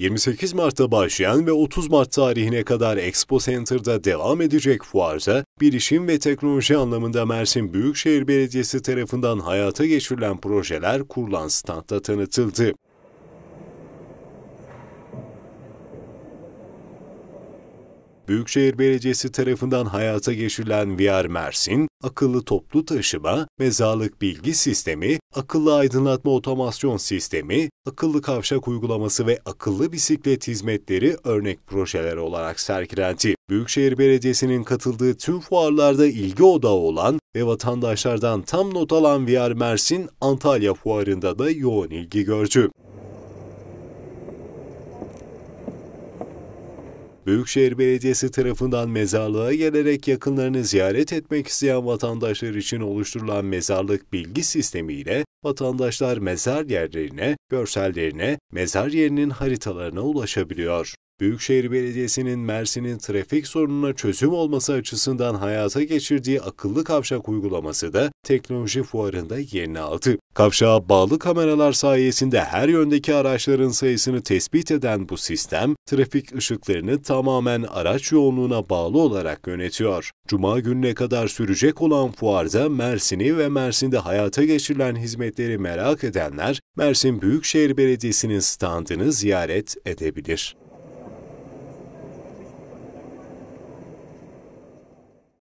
28 Mart'ta başlayan ve 30 Mart tarihine kadar Expo Center'da devam edecek fuarda, bilişim ve teknoloji anlamında Mersin Büyükşehir Belediyesi tarafından hayata geçirilen projeler kurulan standta tanıtıldı. Büyükşehir Belediyesi tarafından hayata geçirilen VR Mersin, akıllı toplu taşıma, mezarlık bilgi sistemi, akıllı aydınlatma otomasyon sistemi, akıllı kavşak uygulaması ve akıllı bisiklet hizmetleri örnek projeler olarak sergilendi. Büyükşehir Belediyesi'nin katıldığı tüm fuarlarda ilgi odağı olan ve vatandaşlardan tam not alan VR Mersin, Antalya Fuarı'nda da yoğun ilgi gördü. Büyükşehir Belediyesi tarafından mezarlığa gelerek yakınlarını ziyaret etmek isteyen vatandaşlar için oluşturulan mezarlık bilgi sistemiyle vatandaşlar mezar yerlerine, görsellerine, mezar yerinin haritalarına ulaşabiliyor. Büyükşehir Belediyesi'nin Mersin'in trafik sorununa çözüm olması açısından hayata geçirdiği akıllı kavşak uygulaması da teknoloji fuarında yerini aldı. Kavşağa bağlı kameralar sayesinde her yöndeki araçların sayısını tespit eden bu sistem, trafik ışıklarını tamamen araç yoğunluğuna bağlı olarak yönetiyor. Cuma gününe kadar sürecek olan fuarda Mersin'i ve Mersin'de hayata geçirilen hizmetleri merak edenler, Mersin Büyükşehir Belediyesi'nin standını ziyaret edebilir.